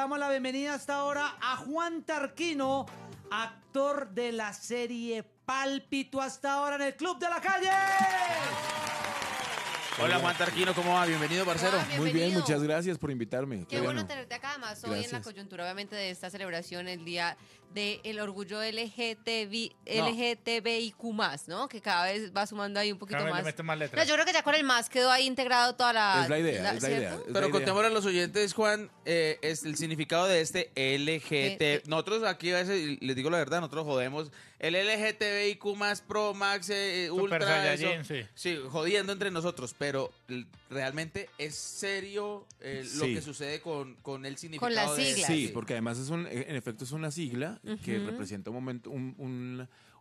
damos la bienvenida hasta ahora a Juan Tarquino, actor de la serie Pálpito hasta ahora en el Club de la Calle. Hola Juan Tarquino, ¿cómo va? Bienvenido, parcero. Muy bien, muchas gracias por invitarme. Qué, bueno tenerte acá más hoy en la coyuntura, obviamente, de esta celebración, el Día del el Orgullo LGTB, LGTBIQ, ¿no? Que cada vez va sumando ahí un poquito más. yo creo que ya con el más quedó ahí integrado toda la. Es la idea, es la idea. Pero contémosle a los oyentes, Juan, eh, es el significado de este LGT. Nosotros aquí a veces, les digo la verdad, nosotros jodemos. El LGTBIQ, Pro, Max, eh, Ultra. sí. jodiendo entre nosotros. Pero realmente es serio eh, lo que sucede con, con el significado con la sigla Sí, porque además es un, en efecto es una sigla que representa un momento,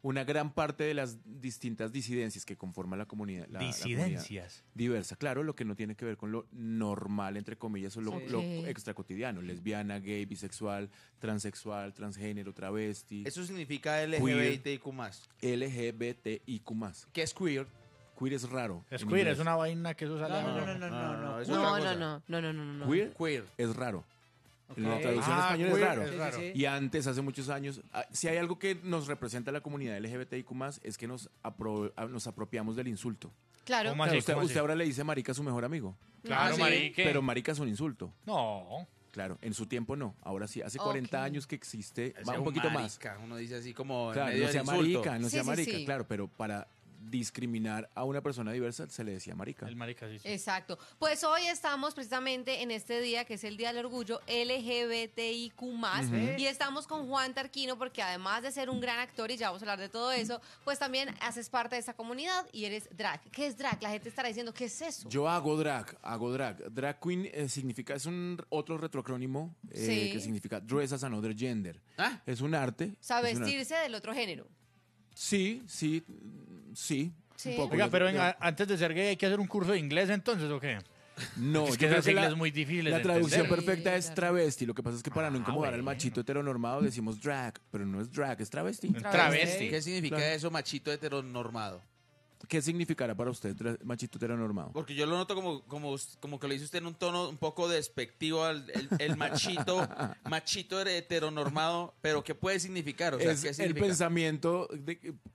una gran parte de las distintas disidencias que conforman la comunidad. disidencias. diversa, claro, lo que no tiene que ver con lo normal, entre comillas, o lo, lo extracotidiano. Lesbiana, gay, bisexual, transexual, transgénero, travesti. Eso significa LGBTIQ. LGBTIQ. ¿Qué es queer? Queer es raro. Es queer, es una vaina que se usa. No, no, no, no, ah. no, no, no, no, no, Queer la traducción ah, español es raro. Y antes, hace muchos años, ah, si hay algo que nos representa la comunidad LGBTIQ, es que nos, ah, nos apropiamos del insulto. Claro. claro usted, ahora le dice marica a su mejor amigo. Claro, Pero marica es un insulto. No. Claro, en su tiempo no. Ahora sí, hace 40 años que existe, Va un poquito marica, más. Uno dice así como. Claro, en medio no sea llama marica, no sea marica, claro, pero para discriminar a una persona diversa se le decía marica. El marica, sí. Exacto. Pues hoy estamos precisamente en este día, que es el Día del Orgullo LGBTIQ+, y estamos con Juan Tarquino, porque además de ser un gran actor, y ya vamos a hablar de todo eso, pues también haces parte de esa comunidad y eres drag. ¿Qué es drag? La gente estará diciendo, ¿qué es eso? Yo hago drag, hago drag. Drag queen eh, significa, es un otro retrocrónimo eh, que significa dress as another gender. Ah. Es un arte. O sea, vestirse del otro género. Sí, sí, Sí, un poco. Oiga, pero antes de ser gay hay que hacer un curso de inglés entonces, ¿o qué? No, Es que muy difícil. la traducción perfecta es travesti. Lo que pasa es que para no ah, incomodar al machito heteronormado decimos drag, pero no es drag, es travesti. Travesti. ¿Qué significa eso, machito heteronormado? ¿Qué significará para usted machito heteronormado? Porque yo lo noto como, como, como que lo dice usted en un tono un poco despectivo al el, machito, machito heteronormado, pero ¿qué puede significar? es el pensamiento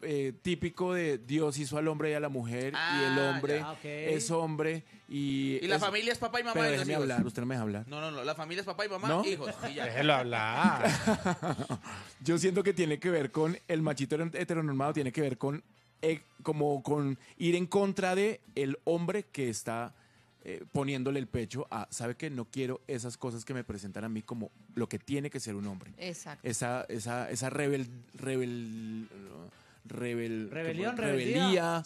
eh, típico de Dios hizo al hombre y a la mujer y ah, el hombre ah, es hombre y... la familia es papá y mamá. déjeme hablar, usted no me deja hablar. No, no, no, la familia es papá y mamá, hijos. Déjelo hablar. yo siento que tiene que ver con, el machito heteronormado tiene que ver con eh, como con ir en contra de el hombre que está eh, poniéndole el pecho a, sabe que no quiero esas cosas que me presentan a mí como lo que tiene que ser un hombre. Exacto. Esa, esa, esa rebel, rebel rebelión, rebeldía,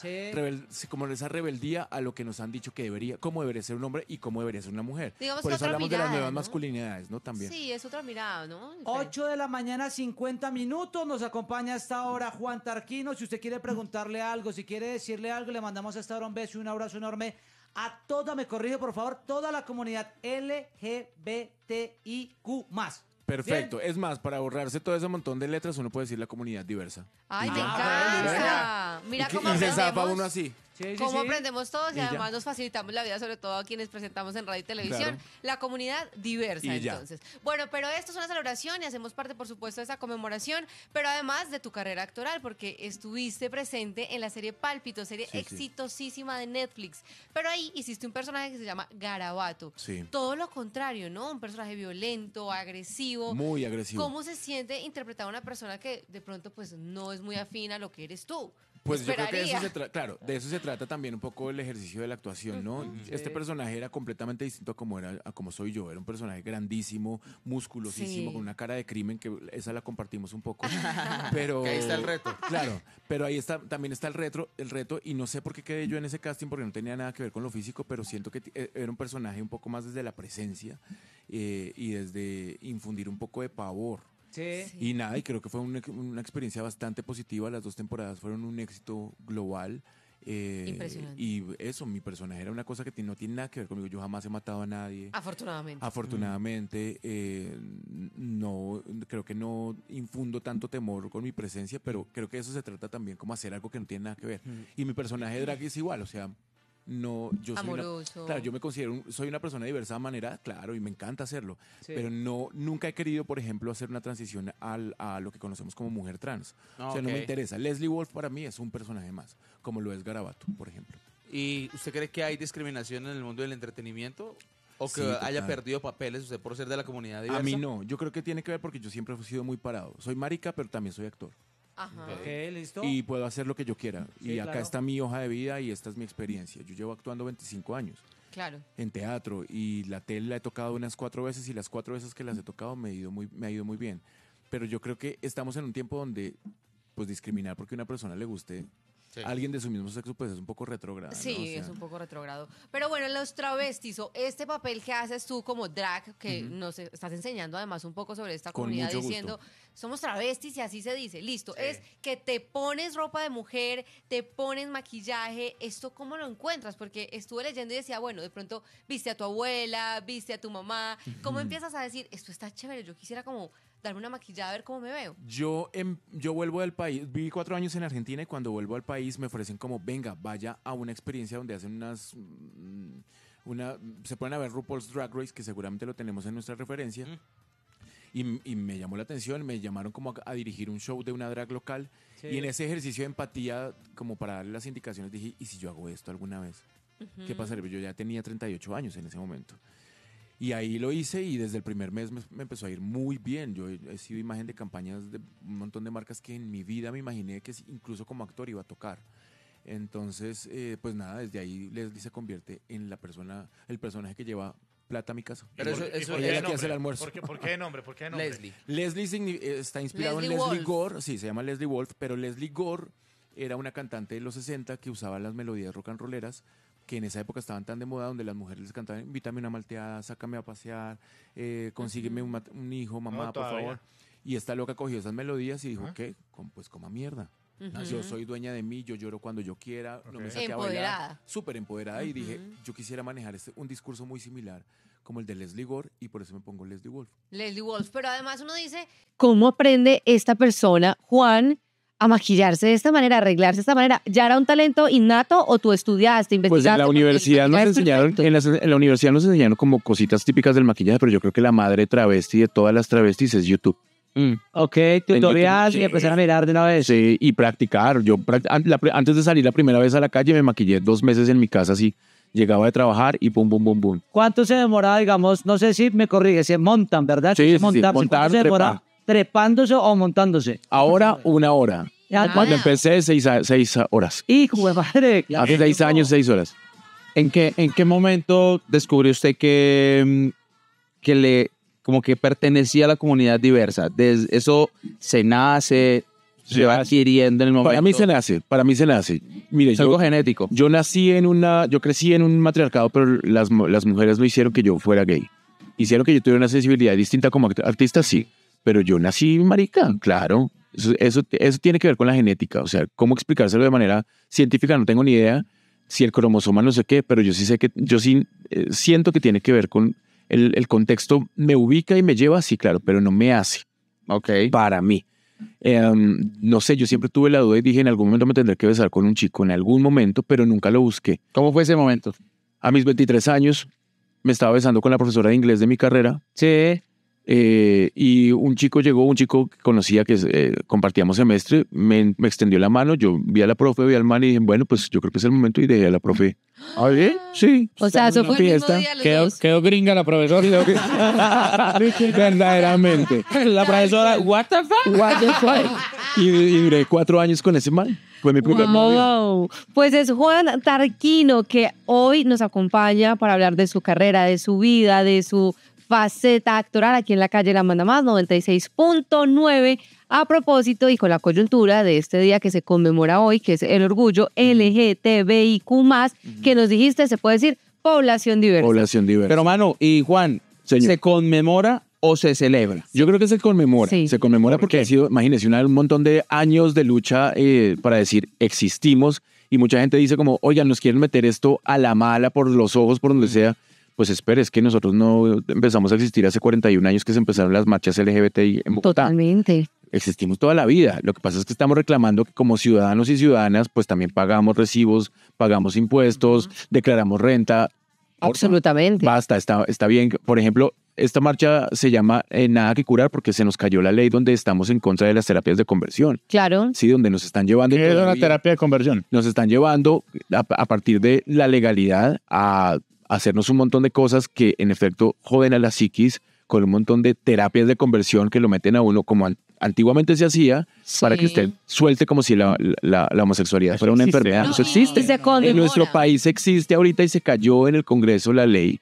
como esa rebeldía a lo que nos han dicho que debería, cómo debería ser un hombre y cómo debería ser una mujer. Por eso hablamos de las nuevas masculinidades, ¿no? También. Sí, es otra mirada, ¿no? 8 de la mañana, 50 minutos. Nos acompaña esta hora Juan Tarquino. Si usted quiere preguntarle algo, si quiere decirle algo, le mandamos hasta ahora un beso y un abrazo enorme a toda, me corrige por favor, toda la comunidad LGBTIQ más. Perfecto. Es más, para ahorrarse todo ese montón de letras, uno puede decir la comunidad diversa. ¡Ay, te encanta! Mira, se zapa uno así. Como cómo aprendemos todos y, además nos facilitamos la vida, sobre todo a quienes presentamos en radio y televisión. La comunidad diversa, entonces. Bueno, pero esto es una celebración y hacemos parte, por supuesto, de esa conmemoración, pero además de tu carrera actoral, porque estuviste presente en la serie Pálpito, serie exitosísima de Netflix. Pero ahí hiciste un personaje que se llama Garabato. Todo lo contrario, ¿no? Un personaje violento, agresivo. Muy agresivo. ¿Cómo se siente interpretar a una persona que de pronto pues no es muy afín a lo que eres tú? Pues yo creo que de eso se trata, claro, de eso se trata también un poco el ejercicio de la actuación, ¿no? Este personaje era completamente distinto a como era, como soy yo, era un personaje grandísimo, musculosísimo, con una cara de crimen que esa la compartimos un poco, pero ahí está el reto, claro, pero ahí está también está el reto, el reto y no sé por qué quedé yo en ese casting porque no tenía nada que ver con lo físico, pero siento que e, era un personaje un poco más desde la presencia eh, y desde infundir un poco de pavor y nada, y creo que fue una, experiencia bastante positiva. Las dos temporadas fueron un éxito global. Eh, y eso, mi personaje era una cosa que no tiene nada que ver conmigo. Yo jamás he matado a nadie. Afortunadamente. Afortunadamente, eh, no, creo que no infundo tanto temor con mi presencia, pero creo que eso se trata también como hacer algo que no tiene nada que ver. Mm. Y mi personaje de drag es igual, o sea, no, yo soy Una, yo me considero, soy una persona de diversa manera, claro, y me encanta hacerlo, pero no, nunca he querido, por ejemplo, hacer una transición al, a lo que conocemos como mujer trans. o sea, no me interesa. Leslie Wolf para mí es un personaje más, como lo es Garabato, por ejemplo. ¿Y usted cree que hay discriminación en el mundo del entretenimiento? ¿O que haya perdido papeles usted por ser de la comunidad diversa? A mí no, yo creo que tiene que ver porque yo siempre he sido muy parado. Soy marica, pero también soy actor. Y puedo hacer lo que yo quiera. y acá está mi hoja de vida y esta es mi experiencia. Yo llevo actuando 25 años. Claro. En teatro. Y la tele la he tocado unas cuatro veces y las cuatro veces que las he tocado me, ha ido muy, me ha ido muy bien. Pero yo creo que estamos en un tiempo donde pues discriminar porque a una persona le guste Alguien de su mismo sexo, pues es un poco retrogrado. Sí, es un poco retrogrado. Pero bueno, los travestis o este papel que haces tú como drag, que nos estás enseñando además un poco sobre esta comunidad diciendo, somos travestis y así se dice, listo, es que te pones ropa de mujer, te pones maquillaje, esto cómo lo encuentras, porque estuve leyendo y decía, bueno, de pronto viste a tu abuela, viste a tu mamá, ¿cómo empiezas a decir, esto está chévere, yo quisiera como darme una maquillada a ver cómo me veo. Yo, em, yo vuelvo del país, viví cuatro años en Argentina y cuando vuelvo al país me ofrecen como, venga, vaya a una experiencia donde hacen unas... Mm, una, se ponen a ver RuPaul's Drag Race, que seguramente lo tenemos en nuestra referencia. Mm. Y, me llamó la atención, me llamaron como a, dirigir un show de una drag local y en ese ejercicio de empatía, como para darle las indicaciones, dije, ¿y si yo hago esto alguna vez? ¿Qué pasaría? Yo ya tenía 38 años en ese momento. Y ahí lo hice y desde el primer mes me, empezó a ir muy bien. Yo he, sido imagen de campañas de un montón de marcas que en mi vida me imaginé que incluso como actor iba a tocar. Entonces, eh, pues nada, desde ahí Leslie se convierte en la persona, el personaje que lleva plata a mi casa. Pero eso, es el almuerzo. ¿Por qué, por nombre? Leslie. Leslie está inspirado en Leslie Gore, sí, se llama Leslie Wolf, pero Leslie Gore era una cantante de los 60 que usaba las melodías rock and rolleras que en esa época estaban tan de moda, donde las mujeres les cantaban, invítame una malteada, sácame a pasear, eh, consígueme un, hijo, mamá, por favor. Y esta loca cogió esas melodías y dijo, ¿qué? Pues coma mierda. Yo soy dueña de mí, yo lloro cuando yo quiera, no me saqué empoderada. Súper empoderada. Y dije, yo quisiera manejar este, un discurso muy similar como el de Leslie Gore y por eso me pongo Leslie Wolf. Leslie Wolf, pero además uno dice, ¿cómo aprende esta persona, Juan, a maquillarse de esta manera, arreglarse de esta manera? ¿Ya era un talento innato o tú estudiaste, pues, investigaste? Pues en la universidad nos enseñaron, en la, universidad nos enseñaron como cositas típicas del maquillaje, pero yo creo que la madre travesti de todas las travestis es YouTube. Mm. Ok, tutorial y empezar a mirar de una vez. Sí, y practicar. Yo antes de salir la primera vez a la calle me maquillé dos meses en mi casa así llegaba de trabajar y pum, pum, pum, pum. ¿Cuánto se demoraba, digamos, no sé si me corrige, se montan, ¿verdad? Sí, sí, montar, se trepándose o montándose. Ahora una hora. Cuando empecé, seis, seis horas. Hijo de padre, Hace seis años, seis horas. ¿En qué, ¿En qué momento descubrió usted que, mm, que le como que pertenecía a la comunidad diversa? eso se nace, se va adquiriendo en el momento. Para mí se nace, para mí se nace. Mire, es algo genético. yo nací en una, yo crecí en un matriarcado, pero las, las mujeres no hicieron que yo fuera gay. Hicieron que yo tuviera una sensibilidad distinta como artista, sí pero yo nací marica, claro. Eso, eso, tiene que ver con la genética. O sea, ¿cómo explicárselo de manera científica? No tengo ni idea. Si el cromosoma no sé qué, pero yo sí sé que, yo sí eh, siento que tiene que ver con el, contexto. Me ubica y me lleva, sí, claro, pero no me hace. Ok. Para mí. Em, no sé, yo siempre tuve la duda y dije, en algún momento me tendré que besar con un chico, en algún momento, pero nunca lo busqué. ¿Cómo fue ese momento? A mis 23 años, me estaba besando con la profesora de inglés de mi carrera. Sí. Eh, y un chico llegó, un chico que conocía que eh, compartíamos semestre, me, extendió la mano, yo vi a la profe, vi al man y dije, bueno, pues yo creo que es el momento y dejé a la profe. ¿Ah, Sí. O sea, eso fue fiesta. Quedó, gringa la profesora. Verdaderamente. La profesora, what the fuck? y, duré cuatro años con ese man. Fue mi primer wow. Pues es Juan Tarquino que hoy nos acompaña para hablar de su carrera, de su vida, de su faceta actoral aquí en la calle La Manda Más 96.9 a propósito y con la coyuntura de este día que se conmemora hoy, que es el orgullo LGTBIQ+, que nos dijiste, se puede decir, población diversa. Población diversa. Pero mano, y Juan, Señor. ¿se conmemora o se celebra? Yo creo que se conmemora. Se conmemora porque ha sido, imagínese, un montón de años de lucha eh, para decir existimos y mucha gente dice como, oigan, nos quieren meter esto a la mala por los ojos, por donde sea pues espere, es que nosotros no empezamos a existir hace 41 años que se empezaron las marchas LGBTI en Bogotá. Totalmente. Existimos toda la vida. Lo que pasa es que estamos reclamando que como ciudadanos y ciudadanas, pues también pagamos recibos, pagamos impuestos, declaramos renta. Absolutamente. Basta, está, bien. Por ejemplo, esta marcha se llama eh, Nada que curar porque se nos cayó la ley donde estamos en contra de las terapias de conversión. Claro. Sí, donde nos están llevando. ¿Qué es una terapia de conversión? Nos están llevando a, partir de la legalidad a hacernos un montón de cosas que en efecto joden a la psiquis con un montón de terapias de conversión que lo meten a uno como antiguamente se hacía para que usted suelte como si la, la, homosexualidad fuera una enfermedad. Eso existe. Se en nuestro país existe ahorita y se cayó en el Congreso la ley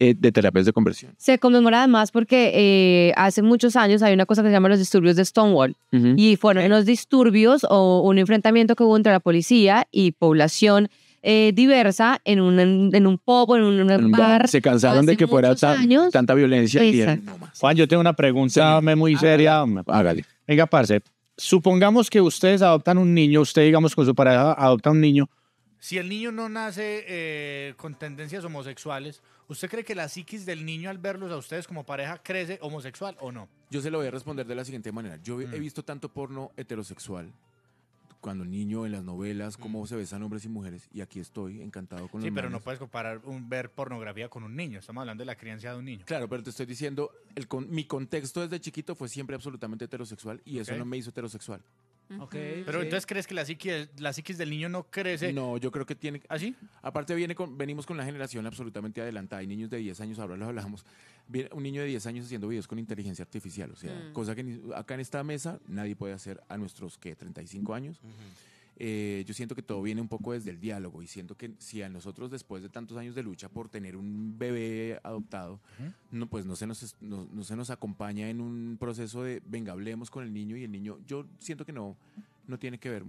eh, de terapias de conversión. Se conmemora además porque eh, hace muchos años hay una cosa que se llama los disturbios de Stonewall y fueron unos disturbios o un enfrentamiento que hubo entre la policía y población eh, diversa en un, en un en un, bar. Se cansaron de que fuera tanta violencia. Juan, yo tengo una pregunta muy seria. Venga, parce. Supongamos que ustedes adoptan un niño, usted, digamos, con su pareja adopta un niño. Si el niño no nace eh, con tendencias homosexuales, ¿usted cree que la psiquis del niño al verlos a ustedes como pareja crece homosexual o no? Yo se lo voy a responder de la siguiente manera. Yo he mm. visto tanto porno heterosexual cuando niño en las novelas, cómo se besan hombres y mujeres, y aquí estoy encantado con los Sí, pero no puedes comparar un, ver pornografía con un niño, estamos hablando de la crianza de un niño. Claro, pero te estoy diciendo, el, con, mi contexto desde chiquito fue siempre absolutamente heterosexual y eso no me hizo heterosexual. Okay, Pero entonces crees que la psiquis, la psiquis del niño no crece. No, yo creo que tiene. ¿Así? ¿Ah, Aparte, viene con, venimos con la generación absolutamente adelantada. Hay niños de 10 años, ahora los hablamos. Un niño de 10 años haciendo videos con inteligencia artificial. O sea, mm. cosa que acá en esta mesa nadie puede hacer a nuestros, que 35 años. Eh, yo siento que todo viene un poco desde el diálogo y siento que si a nosotros después de tantos años de lucha por tener un bebé adoptado, no, pues no se, nos, no, nos acompaña en un proceso de, venga, hablemos con el niño y el niño, yo siento que no, no tiene que ver.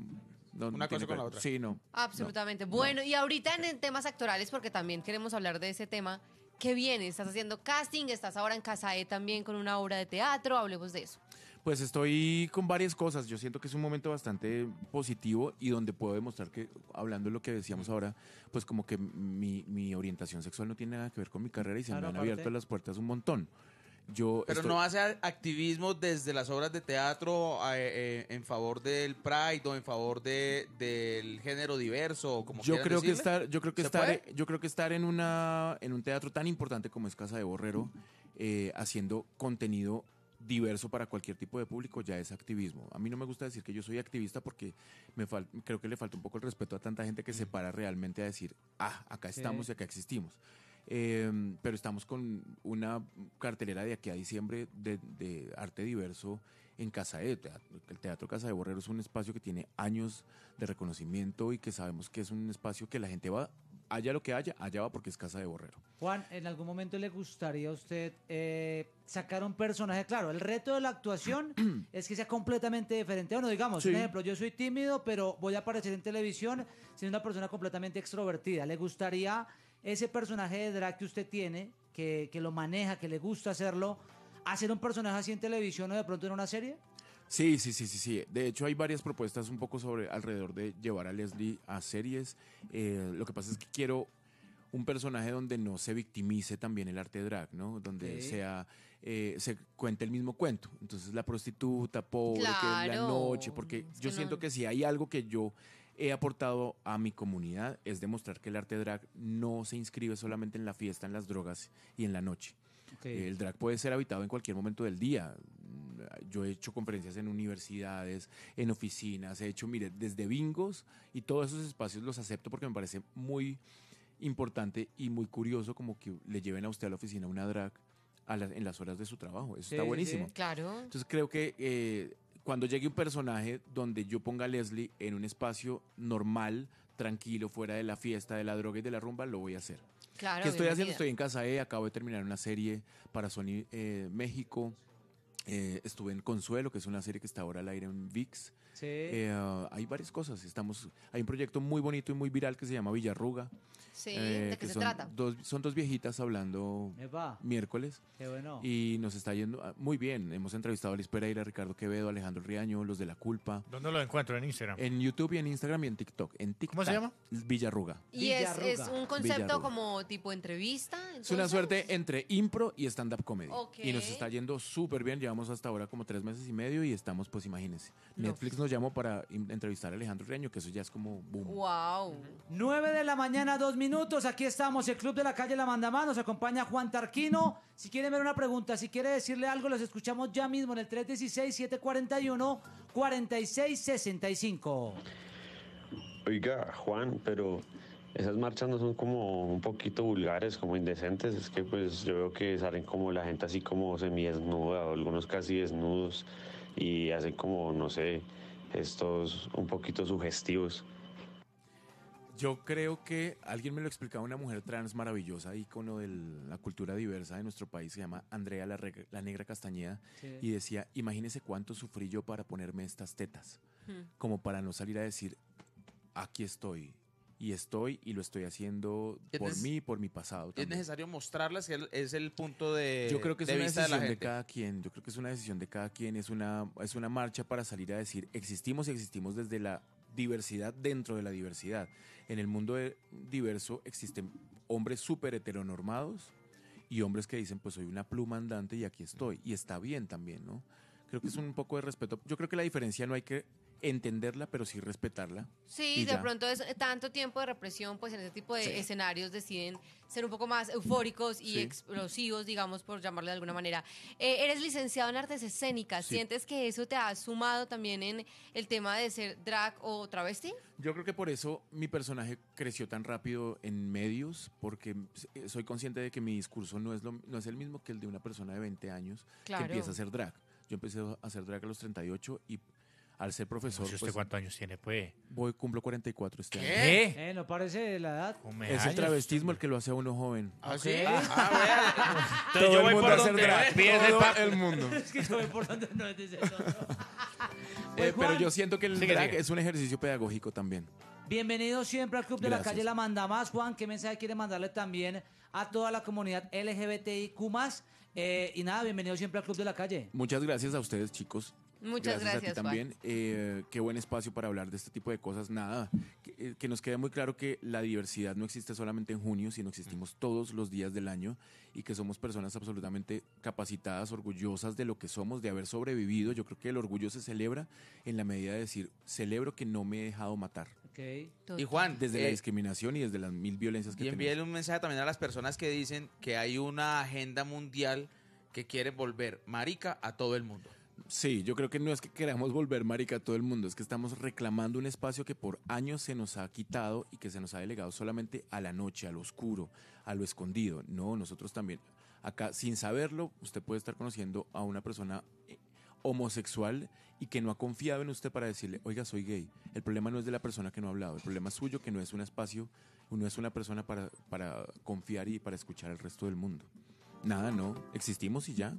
una cosa con la otra. Sí, no. Absolutamente. bueno, y ahorita en, temas actorales, porque también queremos hablar de ese tema, ¿qué viene? Estás haciendo casting, estás ahora en Casa E también con una obra de teatro, hablemos de eso. Pues estoy con varias cosas. Yo siento que es un momento bastante positivo y donde puedo demostrar que, hablando de lo que decíamos ahora, pues como que mi, orientación sexual no tiene nada que ver con mi carrera y se me han abierto las puertas un montón. Yo Pero no hace activismo desde las obras de teatro eh, en favor del Pride o en favor de, del género diverso, como yo creo que estar, yo creo que estar, e, yo creo que estar en una en un teatro tan importante como es Casa de Borrero, eh, haciendo contenido diverso para cualquier tipo de público ya es activismo. A mí no me gusta decir que yo soy activista porque me creo que le falta un poco el respeto a tanta gente que se para realmente a decir, ah, acá estamos y acá existimos. Em, pero estamos con una cartelera de aquí a diciembre de, arte diverso en Casa de El Teatro Casa de Borrero es un espacio que tiene años de reconocimiento y que sabemos que es un espacio que la gente va allá lo que haya, allá va porque es casa de Borrero. Juan, ¿en algún momento le gustaría a usted eh, sacar un personaje? Claro, el reto de la actuación es que sea completamente diferente. Bueno, digamos, por ejemplo, yo soy tímido, pero voy a aparecer en televisión siendo una persona completamente extrovertida. ¿Le gustaría ese personaje de drag que usted tiene, que, que lo maneja, que le gusta hacerlo, hacer un personaje así en televisión o de pronto en una serie? Sí, sí, sí, sí, De hecho, hay varias propuestas un poco alrededor de llevar a Leslie a series. Eh, lo que pasa es que quiero un personaje donde no se victimice también el arte drag, ¿no? Donde sea eh, se cuente el mismo cuento. Entonces la prostituta, pobre, la noche, porque yo siento que si hay algo que yo he aportado a mi comunidad es demostrar que el arte drag no se inscribe solamente en la fiesta, en las drogas y en la noche. El drag puede ser habitado en cualquier momento del día yo he hecho conferencias en universidades, en oficinas, he hecho, mire, desde bingos y todos esos espacios los acepto porque me parece muy importante y muy curioso como que le lleven a usted a la oficina una drag a en las horas de su trabajo. Eso está buenísimo. claro. Entonces creo que eh, cuando llegue un personaje donde yo ponga a Leslie en un espacio normal, tranquilo, fuera de la fiesta, de la droga y de la rumba, lo voy a hacer. Claro, ¿Qué estoy haciendo? Estoy en Casa e, acabo de terminar una serie para Sony eh, México. Eh, estuve en Consuelo, que es una serie que está ahora al aire en VIX. Eh, ah, hay varias cosas. Estamos, hay un proyecto muy bonito y muy viral que se llama Villarruga, Sí, eh, ¿de qué se son trata? Dos, son dos viejitas hablando miércoles. Qué bueno. Y nos está yendo ah, muy bien. Hemos entrevistado a Liz Pereira, Ricardo Quevedo, Alejandro Riaño, los de La Culpa. ¿Dónde lo encuentro? ¿En Instagram? En YouTube y en Instagram y en TikTok. En ¿Cómo se llama? Villarruga. Y es, un concepto como tipo entrevista. Es una suerte entre impro y stand-up comedy. Y nos está yendo súper bien. Llevamos hasta ahora como tres meses y medio y estamos, pues imagínense. Netflix nos llamó para entrevistar a Alejandro Riaño, que eso ya es como boom. ¡Wow! 9 de la mañana, 2 minutos, aquí estamos, el Club de la Calle La Mandamá, nos acompaña Juan Tarquino. Si quiere ver una pregunta, si quiere decirle algo, los escuchamos ya mismo en el 316-741-4665. Oiga, Juan, pero esas marchas no son como un poquito vulgares, como indecentes, es que pues yo veo que salen como la gente así como semidesnuda, o algunos casi desnudos, y hacen como, no sé, estos un poquito sugestivos. Yo creo que alguien me lo explicaba, una mujer trans maravillosa, ícono de la cultura diversa de nuestro país, se llama Andrea La, Negra Castañeda, y decía, imagínese cuánto sufrí yo para ponerme estas tetas, hmm. como para no salir a decir, aquí estoy, y estoy y lo estoy haciendo por mí por mi pasado. Es necesario mostrarlas, que es el punto de Yo creo que es una decisión de, cada quien, yo creo que es una decisión de cada quien, es una, es una marcha para salir a decir, existimos y existimos desde la diversidad dentro de la diversidad. En el mundo diverso existen hombres súper heteronormados y hombres que dicen, pues soy una pluma andante y aquí estoy. Y está bien también, ¿no? Creo que es un poco de respeto. Yo creo que la diferencia no hay que entenderla, pero sí respetarla. Sí, de pronto es tanto tiempo de represión, pues en ese tipo de escenarios deciden ser un poco más eufóricos y explosivos, digamos, por llamarle de alguna manera. Eh, eres licenciado en artes escénicas, ¿sientes que eso te ha sumado también en el tema de ser drag o travesti? Yo creo que por eso mi personaje creció tan rápido en medios, porque soy consciente de que mi discurso no es, lo, no es el mismo que el de una persona de 20 años que empieza a ser drag. Yo empecé a hacer drag a los 38 y al ser profesor. No pues, cuántos años tiene, pues? Voy, cumplo 44 este año. ¿Eh? eh, no parece la edad. Es el travestismo el que lo hace a uno joven. ¿Ah, sí? yo voy Todo el mundo. es que pues eh, pero yo siento que el drag es un ejercicio pedagógico también. Bienvenido siempre al Club de la Calle La Manda Más. Juan, ¿qué mensaje quiere mandarle también a toda la comunidad LGBTIQ? Eh, y nada, bienvenido siempre al Club de la Calle. Muchas gracias a ustedes, chicos. Muchas gracias, a ti también. Eh, qué buen espacio para hablar de este tipo de cosas. Nada, eh, que, nos quede muy claro que la diversidad no existe solamente en junio, sino existimos mm. todos los días del año y que somos personas absolutamente capacitadas, orgullosas de lo que somos, de haber sobrevivido. Yo creo que el orgullo se celebra en la medida de decir, celebro que no me he dejado matar. Y Juan, desde la eh, discriminación y desde las mil violencias que Y envíale un mensaje también a las personas que dicen que hay una agenda mundial que quiere volver marica a todo el mundo. Sí, yo creo que no es que queramos volver marica a todo el mundo, es que estamos reclamando un espacio que por años se nos ha quitado y que se nos ha delegado solamente a la noche, a lo oscuro, a lo escondido. No, nosotros también. Acá, sin saberlo, usted puede estar conociendo a una persona eh, homosexual y que no ha confiado en usted para decirle, oiga, soy gay. El problema no es de la persona que no ha hablado, el problema es suyo que no es un espacio, no es una persona para, para confiar y para escuchar al resto del mundo. Nada, no, existimos y ya.